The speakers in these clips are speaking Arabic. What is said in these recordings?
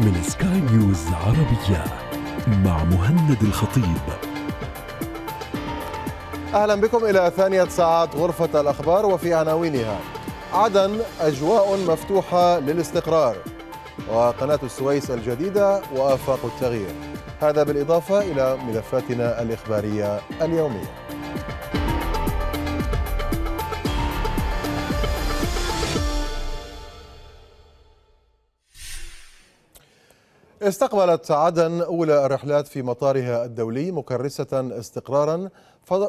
من سكاي نيوز عربية مع مهند الخطيب أهلا بكم إلى ثانية ساعات غرفة الأخبار وفي عناوينها عدن أجواء مفتوحة للاستقرار وقناة السويس الجديدة وآفاق التغيير هذا بالإضافة إلى ملفاتنا الإخبارية اليومية استقبلت عدن أولى الرحلات في مطارها الدولي مكرسة استقرارا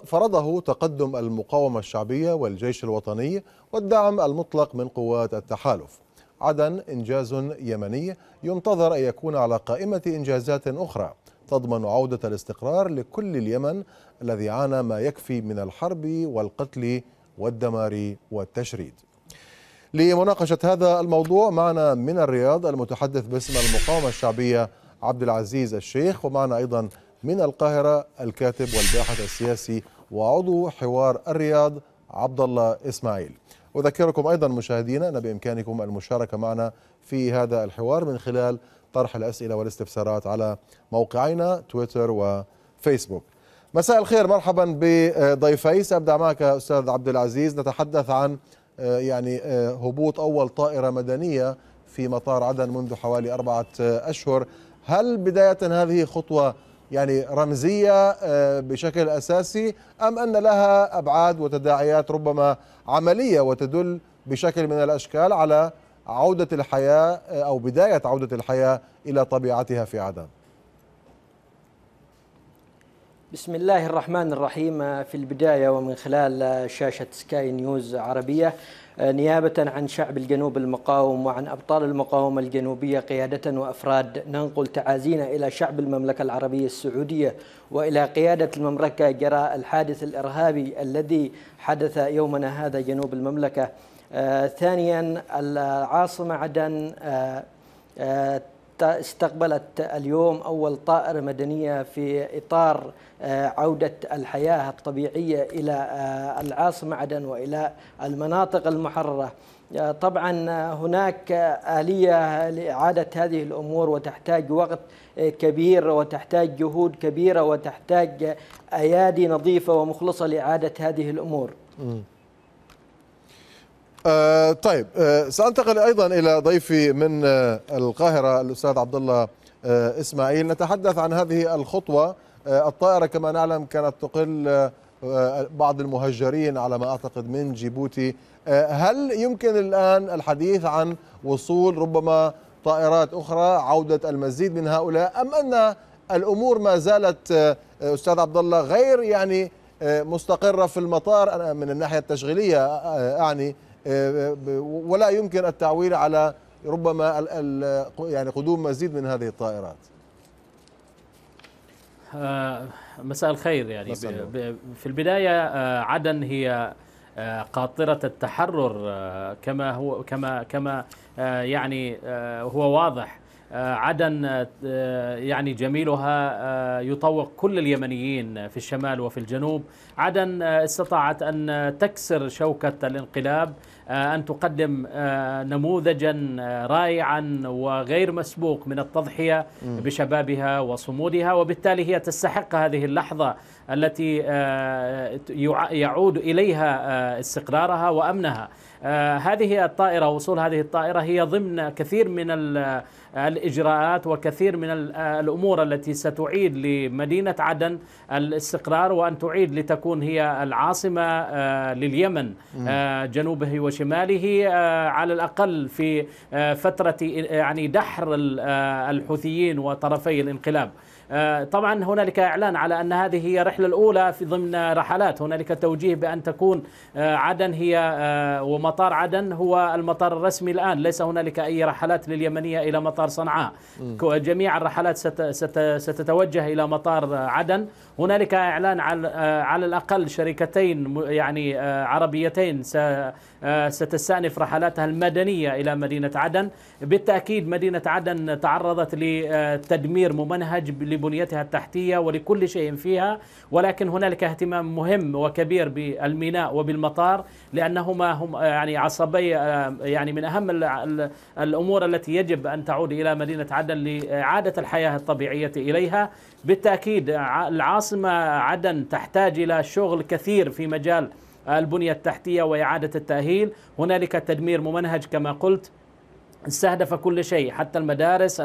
فرضه تقدم المقاومة الشعبية والجيش الوطني والدعم المطلق من قوات التحالف عدن إنجاز يمني ينتظر أن يكون على قائمة إنجازات أخرى تضمن عودة الاستقرار لكل اليمن الذي عانى ما يكفي من الحرب والقتل والدمار والتشريد لمناقشة هذا الموضوع معنا من الرياض المتحدث باسم المقاومة الشعبية عبد العزيز الشيخ ومعنا أيضا من القاهرة الكاتب والباحث السياسي وعضو حوار الرياض عبد الله إسماعيل أذكركم أيضا مشاهدينا أن بإمكانكم المشاركة معنا في هذا الحوار من خلال طرح الأسئلة والاستفسارات على موقعينا تويتر وفيسبوك مساء الخير مرحبا بضيفي سأبدأ معك أستاذ عبد العزيز نتحدث عن آه، يعني آه، هبوط أول طائرة مدنية في مطار عدن منذ حوالي أربعة أشهر هل بداية هذه خطوة يعني رمزية آه، بشكل أساسي أم أن لها أبعاد وتداعيات ربما عملية وتدل بشكل من الأشكال على عودة الحياة أو بداية عودة الحياة إلى طبيعتها في عدن بسم الله الرحمن الرحيم في البداية ومن خلال شاشة سكاي نيوز عربية نيابة عن شعب الجنوب المقاوم وعن أبطال المقاومة الجنوبية قيادة وأفراد ننقل تعازينا إلى شعب المملكة العربية السعودية وإلى قيادة المملكة جراء الحادث الإرهابي الذي حدث يومنا هذا جنوب المملكة ثانيا العاصمة عدن استقبلت اليوم أول طائرة مدنية في إطار آه، عودة الحياة الطبيعية إلى آه، العاصمة عدن وإلى المناطق المحررة آه، طبعا هناك آلية لإعادة هذه الأمور وتحتاج وقت كبير وتحتاج جهود كبيرة وتحتاج أيادي نظيفة ومخلصة لإعادة هذه الأمور آه طيب آه سانتقل ايضا الى ضيفي من آه القاهره الاستاذ عبد الله آه اسماعيل نتحدث عن هذه الخطوه آه الطائره كما نعلم كانت تقل آه, آه، بعض المهجرين على ما اعتقد من جيبوتي آه، هل يمكن الان الحديث عن وصول ربما طائرات اخرى عوده المزيد من هؤلاء ام ان الامور ما زالت آه، استاذ عبد الله غير يعني مستقره في المطار من الناحيه التشغيليه اعني آه، آه، ولا يمكن التعويل على ربما يعني قدوم مزيد من هذه الطائرات آه، مساء الخير يعني في البداية عدن هي قاطرة التحرر كما هو كما كما يعني هو واضح عدن يعني جميلها يطوق كل اليمنيين في الشمال وفي الجنوب عدن استطاعت أن تكسر شوكة الانقلاب آه، أن تقدم آه، نموذجا آه، رائعا وغير مسبوق من التضحية بشبابها وصمودها وبالتالي هي تستحق هذه اللحظة التي يعود إليها استقرارها وأمنها آه، هذه الطائرة وصول هذه الطائرة هي ضمن كثير من الإجراءات وكثير من الأمور التي ستعيد لمدينة عدن الاستقرار وأن تعيد لتكون هي العاصمة آه، لليمن آه، جنوبه وشماله على الأقل في فترة يعني دحر الحوثيين وطرفي الانقلاب آه، طبعا هنالك إعلان على أن هذه هي الرحلة الأولى في ضمن رحلات هنالك توجيه بأن تكون آه، عدن هي آه، ومطار عدن هو المطار الرسمي الآن ليس هنالك أي رحلات لليمنية إلى مطار صنعاء جميع الرحلات ستتوجه إلى مطار عدن هنالك إعلان على الأقل شركتين يعني عربيتين ستستأنف رحلاتها المدنية إلى مدينة عدن بالتأكيد مدينة عدن تعرضت لتدمير ممنهج لبنيتها التحتية ولكل شيء فيها ولكن هنالك اهتمام مهم وكبير بالميناء وبالمطار لأنهما هم آه، يعني عصبي آه، يعني من أهم الأمور التي يجب أن تعود إلى مدينة عدن لإعادة الحياة الطبيعية إليها بالتأكيد العاصمة عدن تحتاج إلى شغل كثير في مجال البنية التحتية وإعادة التأهيل هنالك تدمير ممنهج كما قلت استهدف كل شيء حتى المدارس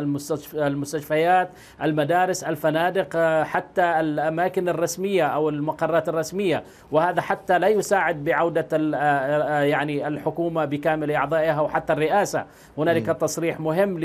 المستشفيات المدارس الفنادق آه، حتى الأماكن الرسمية أو المقرات الرسمية وهذا حتى لا يساعد بعودة آه، آه، يعني الحكومة بكامل أعضائها وحتى الرئاسة هنالك تصريح مهم ل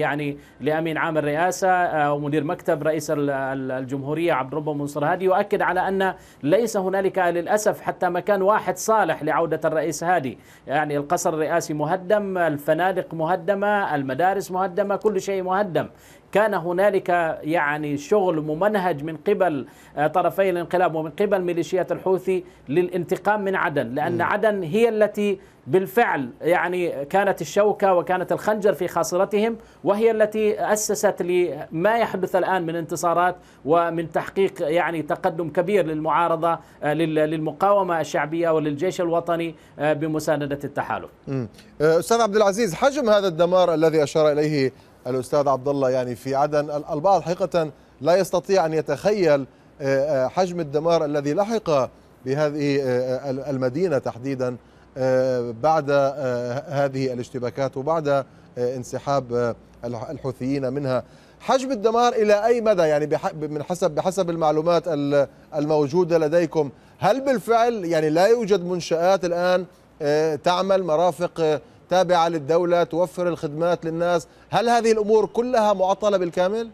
يعني لأمين عام الرئاسة ومدير مكتب رئيس الجمهورية عبد ربه منصور هادي يؤكد على أن ليس هنالك للأسف حتى مكان واحد صالح لعودة الرئيس هادي يعني القصر الرئاسي مهدم الفنادق الفنادق مهدمة المدارس مهدمة كل شيء مهدم كان هنالك يعني شغل ممنهج من قبل آه، طرفي الانقلاب ومن قبل ميليشيات الحوثي للانتقام من عدن لأن م. عدن هي التي بالفعل يعني كانت الشوكة وكانت الخنجر في خاصرتهم وهي التي أسست لما يحدث الآن من انتصارات ومن تحقيق يعني تقدم كبير للمعارضة آه، للمقاومة الشعبية وللجيش الوطني آه، بمساندة التحالف أستاذ عبد العزيز حجم هذا الدمار الذي أشار إليه الاستاذ عبد الله يعني في عدن البعض حقيقه لا يستطيع ان يتخيل آه، آه، حجم الدمار الذي لحق بهذه آه، المدينه تحديدا بعد هذه الاشتباكات وبعد انسحاب الحوثيين منها حجم الدمار الى اي مدى يعني من حسب بحسب المعلومات الموجوده لديكم هل بالفعل يعني لا يوجد منشات الان تعمل مرافق تابعة للدولة توفر الخدمات للناس هل هذه الأمور كلها معطلة بالكامل؟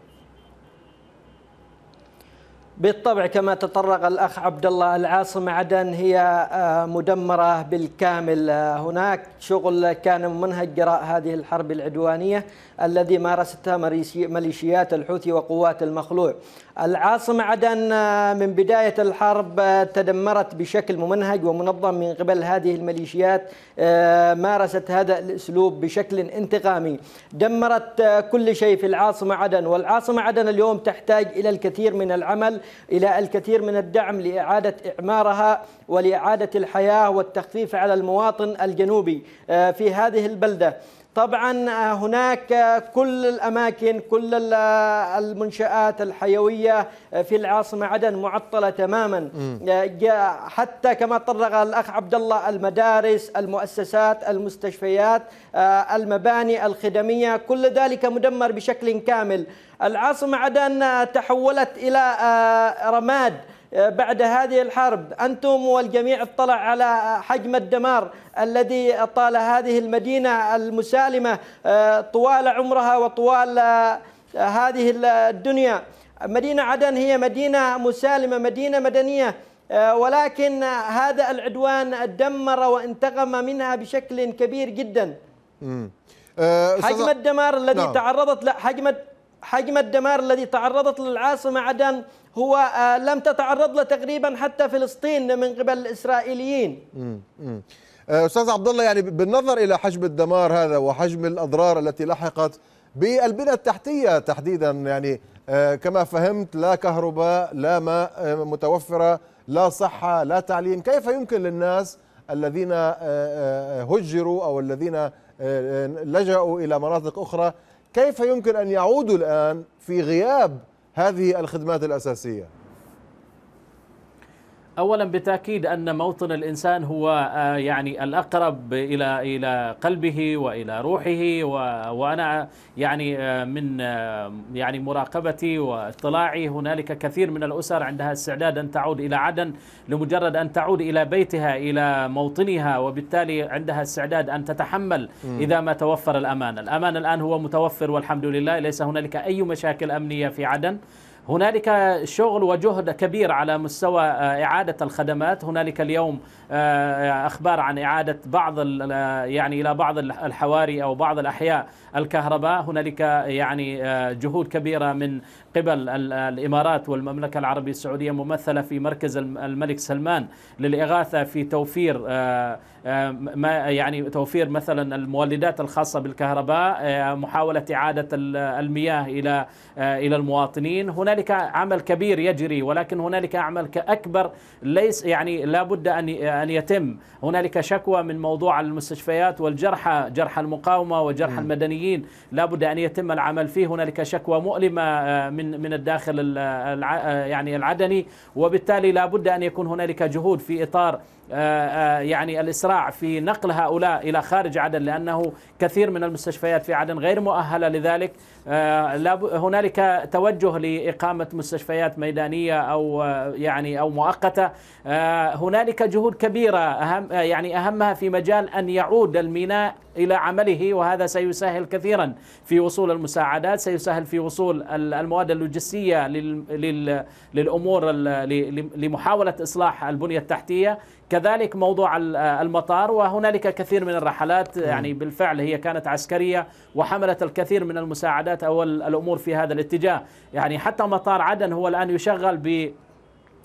بالطبع كما تطرق الاخ عبد الله العاصمه عدن هي آه، مدمره بالكامل آه، هناك شغل كان منهج جراء هذه الحرب العدوانيه الذي مارستها ميليشيات الحوثي وقوات المخلوع العاصمه عدن آه، من بدايه الحرب تدمرت بشكل ممنهج ومنظم من قبل هذه الميليشيات مارست هذا الاسلوب بشكل انتقامي دمرت كل شيء في العاصمه عدن والعاصمه عدن اليوم تحتاج الى الكثير من العمل إلى الكثير من الدعم لإعادة إعمارها ولإعادة الحياة والتخفيف على المواطن الجنوبي آه، في هذه البلدة طبعا آه، هناك كل الأماكن كل آه، المنشآت الحيوية آه، في العاصمة عدن معطلة تماما حتى كما طرق الأخ عبد الله المدارس المؤسسات المستشفيات المباني الخدمية كل ذلك مدمر بشكل كامل العاصمة عدن تحولت إلى رماد آه، بعد هذه الحرب أنتم والجميع اطلع على حجم الدمار الذي طال هذه المدينة المسالمة آه، طوال عمرها وطوال آه، هذه الدنيا مدينة عدن هي مدينة مسالمة مدينة مدنية ولكن هذا العدوان دمر وانتقم منها بشكل كبير جدا حجم الدمار الذي نعم. تعرضت له حجم حجم الدمار الذي تعرضت للعاصمة عدن هو آه، لم تتعرض له تقريبا حتى فلسطين من قبل الإسرائيليين آه، أستاذ عبد الله يعني بالنظر إلى حجم الدمار هذا وحجم الأضرار التي لحقت بالبنى التحتية تحديدا يعني آه، كما فهمت لا كهرباء لا ماء متوفرة لا صحة لا تعليم كيف يمكن للناس الذين هجروا أو الذين لجأوا إلى مناطق أخرى كيف يمكن أن يعودوا الآن في غياب هذه الخدمات الأساسية؟ اولا بالتاكيد ان موطن الانسان هو آه، يعني الاقرب الى الى قلبه والى روحه وانا يعني آه، من آه، يعني مراقبتي واطلاعي هنالك كثير من الاسر عندها استعداد ان تعود الى عدن لمجرد ان تعود الى بيتها الى موطنها وبالتالي عندها استعداد ان تتحمل اذا ما توفر الامان، الامان الان هو متوفر والحمد لله ليس هنالك اي مشاكل امنيه في عدن هنالك شغل وجهد كبير على مستوى آه، إعادة الخدمات هنالك اليوم آه، آه، أخبار عن إعادة بعض يعني إلى بعض الحواري أو بعض الأحياء الكهرباء هنالك يعني جهود كبيرة من قبل الإمارات والمملكة العربية السعودية ممثلة في مركز الملك سلمان للإغاثة في توفير آه، ما يعني توفير مثلا المولدات الخاصة بالكهرباء آه، محاولة إعادة المياه إلى آه، إلى المواطنين هنالك عمل كبير يجري ولكن هنالك عمل أكبر ليس يعني لا بد أن أن يتم هنالك شكوى من موضوع المستشفيات والجرحى جرحى المقاومة وجرحى المدنيين لا بد أن يتم العمل فيه هنالك شكوى مؤلمة من من الداخل يعني العدني وبالتالي لا بد أن يكون هنالك جهود في إطار آه، آه، يعني الإسراع في نقل هؤلاء إلى خارج عدن لأنه كثير من المستشفيات في عدن غير مؤهلة لذلك آه، هنالك توجه لإقامة مستشفيات ميدانية أو آه، يعني أو مؤقتة آه، هنالك جهود كبيرة أهم يعني أهمها في مجال أن يعود الميناء إلى عمله وهذا سيسهل كثيرا في وصول المساعدات سيسهل في وصول المواد اللوجستية للأمور لمحاولة إصلاح البنية التحتية كذلك موضوع المطار وهنالك كثير من الرحلات نعم. يعني بالفعل هي كانت عسكرية وحملت الكثير من المساعدات بدأت أول الأمور في هذا الاتجاه يعني حتى مطار عدن هو الآن يشغل ب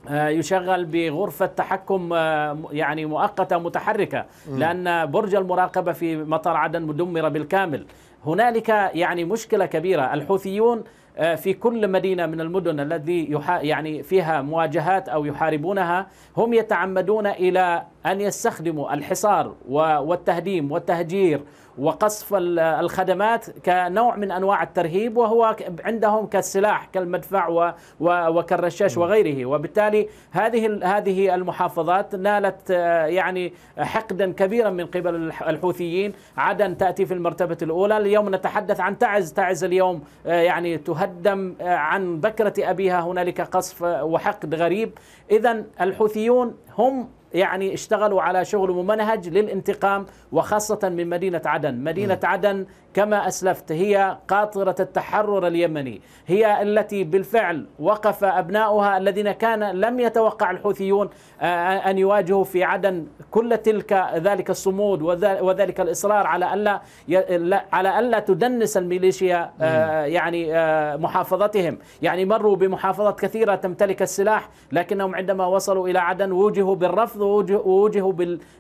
آه، يشغل بغرفة تحكم آه، يعني مؤقتة متحركة لأن برج المراقبة في مطار عدن مدمر بالكامل هنالك يعني مشكلة كبيرة الحوثيون آه، في كل مدينة من المدن الذي يعني فيها مواجهات أو يحاربونها هم يتعمدون إلى أن يستخدموا الحصار والتهديم والتهجير وقصف الخدمات كنوع من أنواع الترهيب وهو عندهم كالسلاح كالمدفع وكالرشاش وغيره وبالتالي هذه هذه المحافظات نالت آه، يعني حقدا كبيرا من قبل الحوثيين عدن تأتي في المرتبة الأولى اليوم نتحدث عن تعز تعز اليوم آه، يعني تهدم آه، عن بكرة أبيها هنالك قصف وحقد غريب إذا الحوثيون هم يعني اشتغلوا على شغل ممنهج للانتقام وخاصة من مدينة عدن مدينة م. عدن كما اسلفت هي قاطره التحرر اليمني، هي التي بالفعل وقف ابناؤها الذين كان لم يتوقع الحوثيون آه، آه، ان يواجهوا في عدن كل تلك ذلك الصمود وذلك الاصرار على الا على الا تدنس الميليشيا آه، يعني محافظتهم، يعني مروا بمحافظات كثيره تمتلك السلاح، لكنهم عندما وصلوا الى عدن وجهوا بالرفض ووجهوا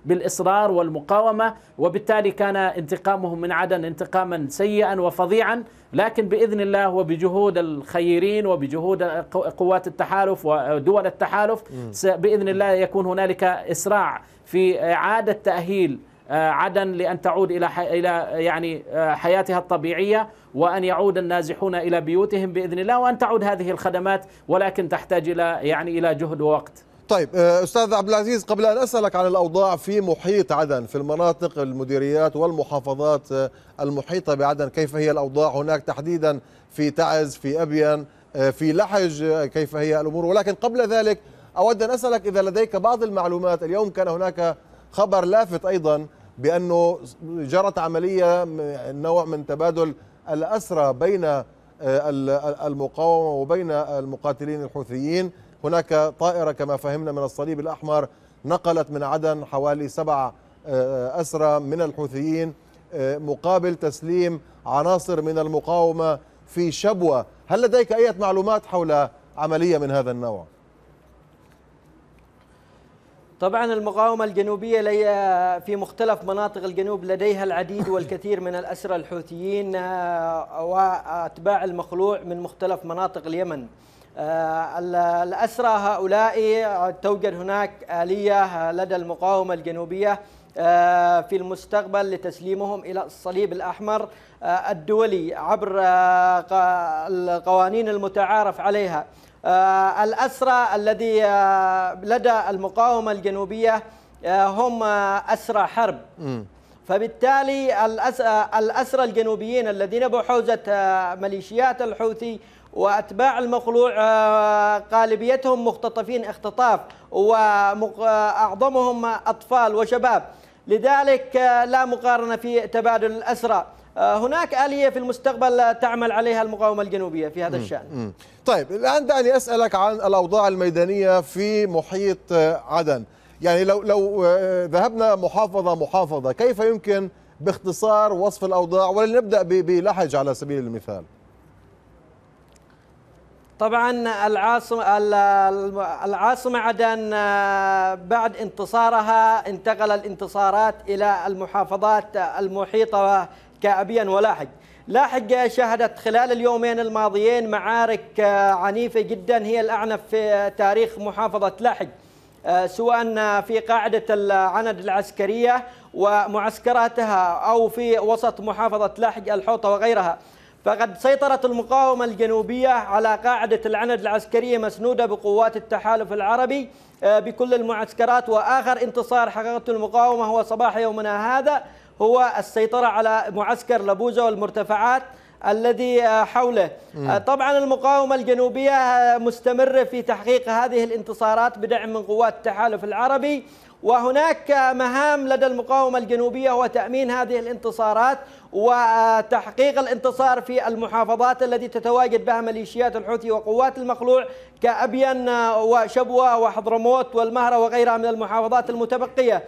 بالاصرار والمقاومه، وبالتالي كان انتقامهم من عدن انتقام إسلاما سيئا وفظيعا لكن بإذن الله وبجهود الخيرين وبجهود قوات التحالف ودول التحالف بإذن الله يكون هنالك إسراع في إعادة تأهيل آه، عدن لأن تعود إلى إلى يعني آه، حياتها الطبيعية وأن يعود النازحون إلى بيوتهم بإذن الله وأن تعود هذه الخدمات ولكن تحتاج إلى يعني إلى جهد ووقت طيب آه، استاذ عبد العزيز قبل ان اسالك عن الاوضاع في محيط عدن في المناطق المديريات والمحافظات آه، المحيطه بعدن كيف هي الاوضاع هناك تحديدا في تعز في ابين آه، في لحج كيف هي الامور ولكن قبل ذلك اود ان اسالك اذا لديك بعض المعلومات اليوم كان هناك خبر لافت ايضا بانه جرت عمليه نوع من تبادل الاسرى بين المقاومه وبين المقاتلين الحوثيين هناك طائرة كما فهمنا من الصليب الأحمر نقلت من عدن حوالي سبع آه، أسرى من الحوثيين آه، مقابل تسليم عناصر من المقاومة في شبوة هل لديك أي معلومات حول عملية من هذا النوع؟ طبعا المقاومة الجنوبية في مختلف مناطق الجنوب لديها العديد والكثير من الأسرى الحوثيين آه، وأتباع المخلوع من مختلف مناطق اليمن آه، الأسرى هؤلاء توجد هناك آلية لدى المقاومة الجنوبية آه، في المستقبل لتسليمهم إلى الصليب الأحمر آه، الدولي عبر القوانين المتعارف عليها الأسرى الذي لدى المقاومة الجنوبية هم أسرى حرب فبالتالي الأسرى الجنوبيين الذين بحوزة ميليشيات الحوثي وأتباع المخلوع غالبيتهم آه، مختطفين اختطاف وأعظمهم أطفال وشباب لذلك آه، لا مقارنة في تبادل الأسرى آه، هناك آلية في المستقبل تعمل عليها المقاومة الجنوبية في هذا الشأن طيب الآن دعني أسألك عن الأوضاع الميدانية في محيط عدن يعني لو, لو ذهبنا محافظة محافظة كيف يمكن باختصار وصف الأوضاع ولنبدأ بلحج على سبيل المثال طبعا العاصمة العاصمة عدن آه، بعد انتصارها انتقل الانتصارات إلى المحافظات المحيطة كأبيا ولاحق لاحق شهدت خلال اليومين الماضيين معارك آه، عنيفة جدا هي الأعنف في تاريخ محافظة لاحق آه، سواء في قاعدة العند العسكرية ومعسكراتها أو في وسط محافظة لاحق الحوطة وغيرها فقد سيطرت المقاومة الجنوبية على قاعدة العند العسكرية مسنودة بقوات التحالف العربي آه، بكل المعسكرات وآخر انتصار حققته المقاومة هو صباح يومنا هذا هو السيطرة على معسكر لبوزة والمرتفعات الذي آه، حوله آه، طبعا المقاومة الجنوبية مستمرة في تحقيق هذه الانتصارات بدعم من قوات التحالف العربي وهناك مهام لدى المقاومة الجنوبية هو تأمين هذه الانتصارات وتحقيق الانتصار في المحافظات التي تتواجد بها ميليشيات الحوثي وقوات المخلوع كأبين وشبوة وحضرموت والمهرة وغيرها من المحافظات المتبقية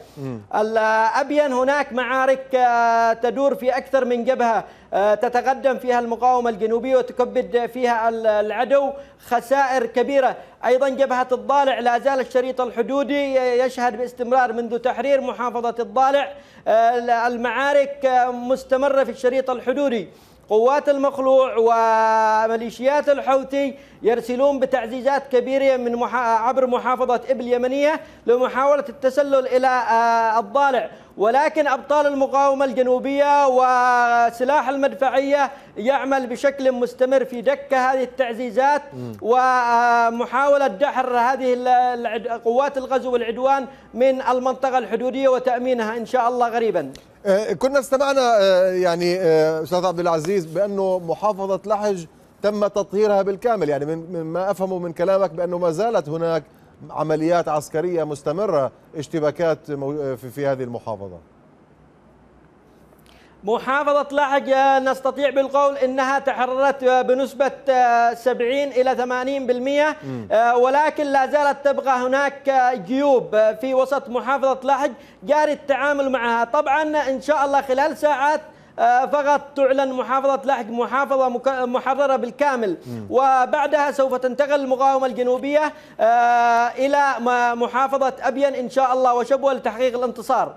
أبين هناك معارك آه، تدور في أكثر من جبهة آه، تتقدم فيها المقاومة الجنوبية وتكبد فيها العدو خسائر كبيرة أيضا جبهة الضالع لا زال الشريط الحدودي يشهد باستمرار منذ تحرير محافظة الضالع آه، المعارك آه، مستمرة في الشريط الحدودي قوات المخلوع وميليشيات الحوثي يرسلون بتعزيزات كبيرة من محا... عبر محافظة إبل اليمنية لمحاولة التسلل إلى آه، الضالع ولكن أبطال المقاومة الجنوبية وسلاح المدفعية يعمل بشكل مستمر في دك هذه التعزيزات ومحاولة دحر هذه قوات الغزو والعدوان من المنطقة الحدودية وتأمينها إن شاء الله غريبا آه، كنا استمعنا آه، يعني آه، أستاذ عبد العزيز بأنه محافظة لحج تم تطهيرها بالكامل يعني من ما أفهمه من كلامك بأنه ما زالت هناك عمليات عسكرية مستمرة اشتباكات في هذه المحافظة محافظة لحج آه، نستطيع بالقول أنها تحررت آه، بنسبة 70 آه، إلى 80% ولكن لا زالت تبقى هناك جيوب في وسط محافظة لحج جاري التعامل معها طبعا إن شاء الله خلال ساعات آه، فقط تعلن محافظة لحج محافظة محررة بالكامل وبعدها سوف تنتقل المقاومة الجنوبية آه، إلى محافظة أبين إن شاء الله وشبوة لتحقيق الانتصار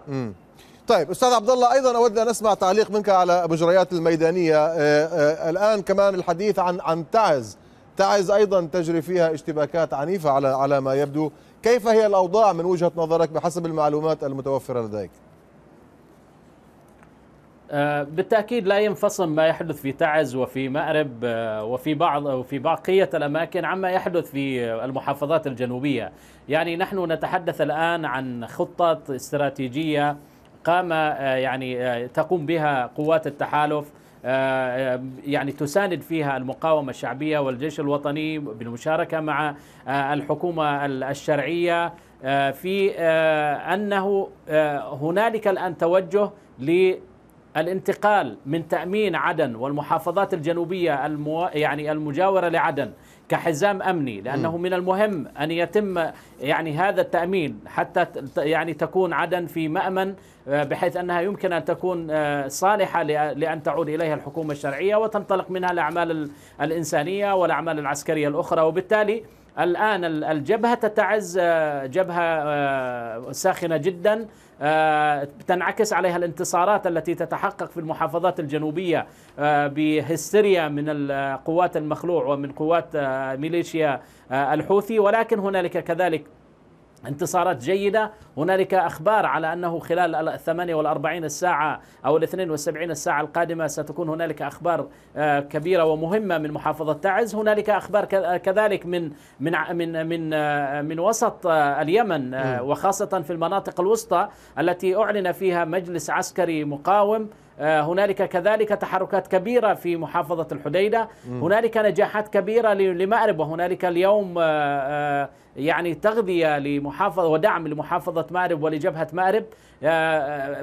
طيب استاذ عبد الله ايضا اود ان اسمع تعليق منك على مجريات الميدانيه آه، الان كمان الحديث عن عن تعز تعز ايضا تجري فيها اشتباكات عنيفه على على ما يبدو كيف هي الاوضاع من وجهه نظرك بحسب المعلومات المتوفره لديك آه، بالتاكيد لا ينفصل ما يحدث في تعز وفي مأرب آه، وفي بعض وفي بقيه الاماكن عما يحدث في المحافظات الجنوبيه، يعني نحن نتحدث الان عن خطه استراتيجيه قام آه، يعني تقوم بها قوات التحالف يعني تساند فيها المقاومة الشعبية والجيش الوطني بالمشاركة مع الحكومة الشرعية في أنه هنالك الآن توجه الانتقال من تأمين عدن والمحافظات الجنوبية المو... يعني المجاورة لعدن كحزام أمني لأنه م. من المهم أن يتم يعني هذا التأمين حتى يعني تكون عدن في مأمن آه، بحيث أنها يمكن أن تكون آه، صالحة لأن تعود إليها الحكومة الشرعية وتنطلق منها الأعمال الإنسانية والأعمال العسكرية الأخرى وبالتالي الآن الجبهة تتعز آه، جبهة ساخنة جداً آه، تنعكس عليها الانتصارات التي تتحقق في المحافظات الجنوبية آه، بهستيريا من القوات آه، المخلوع ومن قوات ميليشيا الحوثي ولكن هنالك كذلك انتصارات جيدة هنالك أخبار على أنه خلال الثمانية 48 الساعة أو الاثنين 72 الساعة القادمة ستكون هنالك أخبار آه، كبيرة ومهمة من محافظة تعز هنالك أخبار آه، كذلك من من من من, آه، من وسط اليمن وخاصة في المناطق الوسطى التي أعلن فيها مجلس عسكري مقاوم آه، هنالك كذلك تحركات كبيرة في محافظة الحديدة هنالك نجاحات كبيرة لمأرب وهنالك اليوم آه، آه، يعني تغذية لمحافظة ودعم لمحافظة مأرب ولجبهة مأرب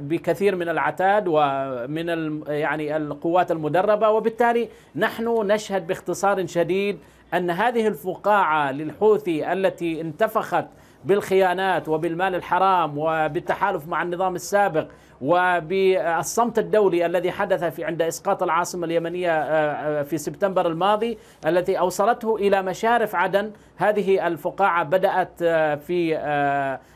بكثير من العتاد ومن يعني القوات المدربة وبالتالي نحن نشهد باختصار شديد أن هذه الفقاعة للحوثي التي انتفخت بالخيانات وبالمال الحرام وبالتحالف مع النظام السابق وبالصمت الدولي الذي حدث في عند اسقاط العاصمه اليمنيه آه، آه، في سبتمبر الماضي التي اوصلته الى مشارف عدن هذه الفقاعه بدات آه، في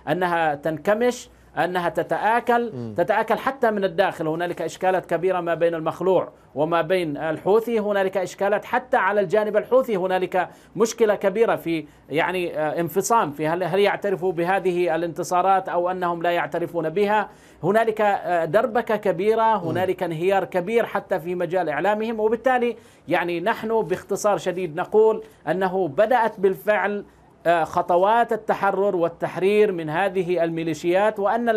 انها تنكمش انها تتاكل تتاكل حتى من الداخل هنالك اشكالات كبيره ما بين المخلوع وما بين الحوثي هنالك اشكالات حتى على الجانب الحوثي هنالك مشكله كبيره في يعني آه، انفصام في هل هل يعترفوا بهذه الانتصارات او انهم لا يعترفون بها هنالك آه، دربكه كبيره هنالك انهيار كبير حتى في مجال اعلامهم وبالتالي يعني نحن باختصار شديد نقول انه بدات بالفعل آه، خطوات التحرر والتحرير من هذه الميليشيات وان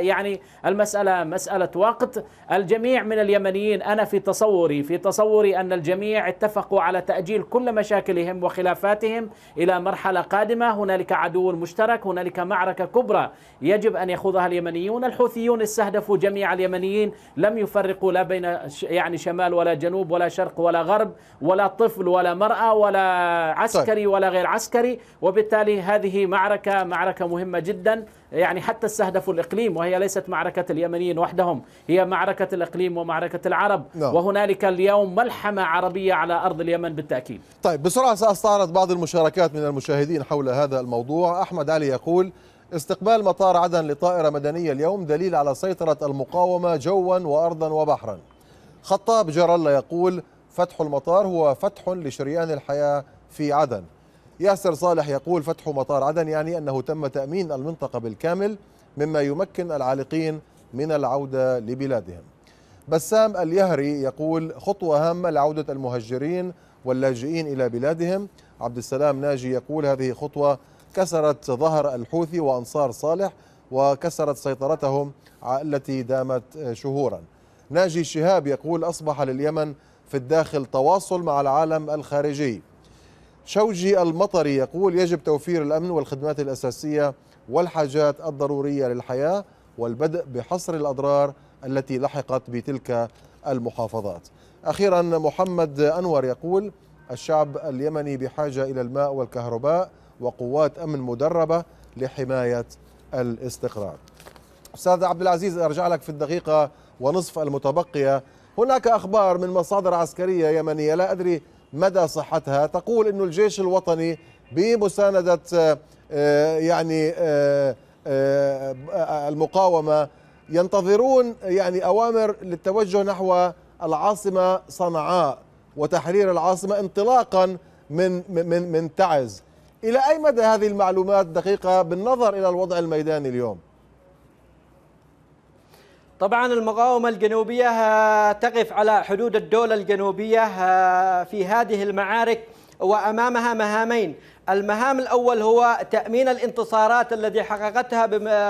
يعني المساله مساله وقت الجميع من اليمنيين انا في تصوري في تصوري ان الجميع اتفقوا على تاجيل كل مشاكلهم وخلافاتهم الى مرحله قادمه هنالك عدو مشترك هنالك معركه كبرى يجب ان يخوضها اليمنيون الحوثيون استهدفوا جميع اليمنيين لم يفرقوا لا بين يعني شمال ولا جنوب ولا شرق ولا غرب ولا طفل ولا مراه ولا طيب. عسكري ولا غير عسكري وب وبالتالي هذه معركة معركة مهمة جدا يعني حتى استهدفوا الإقليم وهي ليست معركة اليمنيين وحدهم هي معركة الإقليم ومعركة العرب نعم. وهنالك اليوم ملحمة عربية على أرض اليمن بالتأكيد طيب بسرعة سأستعرض بعض المشاركات من المشاهدين حول هذا الموضوع أحمد علي يقول استقبال مطار عدن لطائرة مدنية اليوم دليل على سيطرة المقاومة جوا وأرضا وبحرا خطاب جرالة يقول فتح المطار هو فتح لشريان الحياة في عدن ياسر صالح يقول فتح مطار عدن يعني أنه تم تأمين المنطقة بالكامل مما يمكن العالقين من العودة لبلادهم بسام اليهري يقول خطوة هامة لعودة المهجرين واللاجئين إلى بلادهم عبد السلام ناجي يقول هذه خطوة كسرت ظهر الحوثي وأنصار صالح وكسرت سيطرتهم التي دامت شهورا ناجي شهاب يقول أصبح لليمن في الداخل تواصل مع العالم الخارجي شوجي المطري يقول يجب توفير الأمن والخدمات الأساسية والحاجات الضرورية للحياة والبدء بحصر الأضرار التي لحقت بتلك المحافظات أخيرا محمد أنور يقول الشعب اليمني بحاجة إلى الماء والكهرباء وقوات أمن مدربة لحماية الاستقرار أستاذ عبد العزيز أرجع لك في الدقيقة ونصف المتبقية هناك أخبار من مصادر عسكرية يمنية لا أدري مدى صحتها تقول أن الجيش الوطني بمساندة آه، يعني آه، آه، المقاومة ينتظرون يعني أوامر للتوجه نحو العاصمة صنعاء وتحرير العاصمة انطلاقا من من من تعز إلى أي مدى هذه المعلومات دقيقة بالنظر إلى الوضع الميداني اليوم؟ طبعا المقاومة الجنوبية آه، تقف على حدود الدولة الجنوبية آه، في هذه المعارك وأمامها مهامين المهام الأول هو تأمين الانتصارات التي حققتها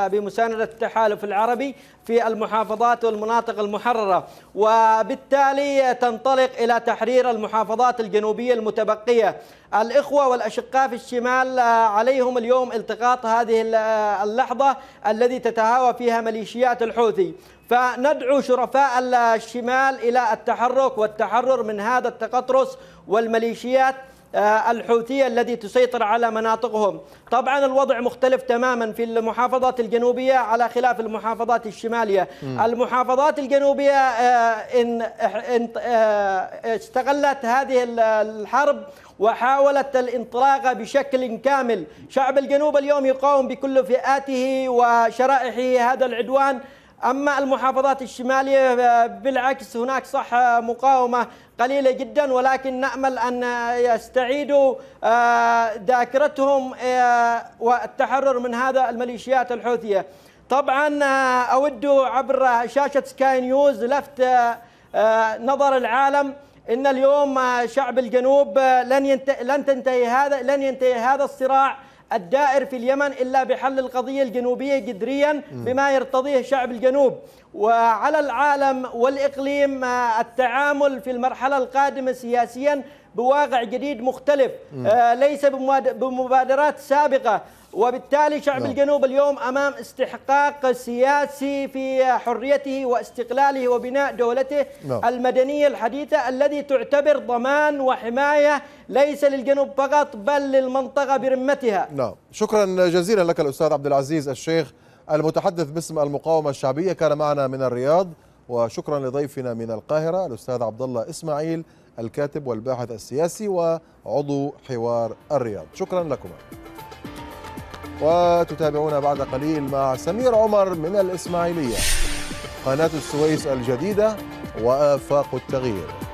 بمساندة التحالف العربي في المحافظات والمناطق المحررة وبالتالي تنطلق إلى تحرير المحافظات الجنوبية المتبقية الإخوة والأشقاء في الشمال آه، عليهم اليوم التقاط هذه آه، اللحظة الذي تتهاوى فيها ميليشيات الحوثي فندعو شرفاء الشمال إلى التحرك والتحرر من هذا التقطرس والميليشيات آه، الحوثية التي تسيطر على مناطقهم طبعا الوضع مختلف تماما في المحافظات الجنوبية على خلاف المحافظات الشمالية م. المحافظات الجنوبية آه، إن آه، استغلت هذه الحرب وحاولت الانطلاق بشكل كامل شعب الجنوب اليوم يقاوم بكل فئاته وشرائحه هذا العدوان أما المحافظات الشمالية آه، بالعكس هناك صح آه، مقاومة قليلة جدا ولكن نأمل أن يستعيدوا آه، ذاكرتهم والتحرر من هذا الميليشيات الحوثية طبعا أود عبر شاشة سكاي نيوز لفت نظر العالم ان اليوم شعب الجنوب لن ينتهي لن تنتهي هذا لن ينتهي هذا الصراع الدائر في اليمن إلا بحل القضية الجنوبية جذريا بما يرتضيه شعب الجنوب وعلى العالم والإقليم آه، التعامل في المرحلة القادمة سياسيا بواقع جديد مختلف آه، ليس بمبادرات سابقة وبالتالي شعب نعم. الجنوب اليوم أمام استحقاق سياسي في حريته واستقلاله وبناء دولته نعم. المدنية الحديثة الذي تعتبر ضمان وحماية ليس للجنوب فقط بل للمنطقة برمتها نعم شكرا جزيلا لك الأستاذ عبد العزيز الشيخ المتحدث باسم المقاومة الشعبية كان معنا من الرياض وشكرا لضيفنا من القاهرة الأستاذ عبد الله إسماعيل الكاتب والباحث السياسي وعضو حوار الرياض شكرا لكما وتتابعونا بعد قليل مع سمير عمر من الإسماعيلية قناة السويس الجديدة وآفاق التغيير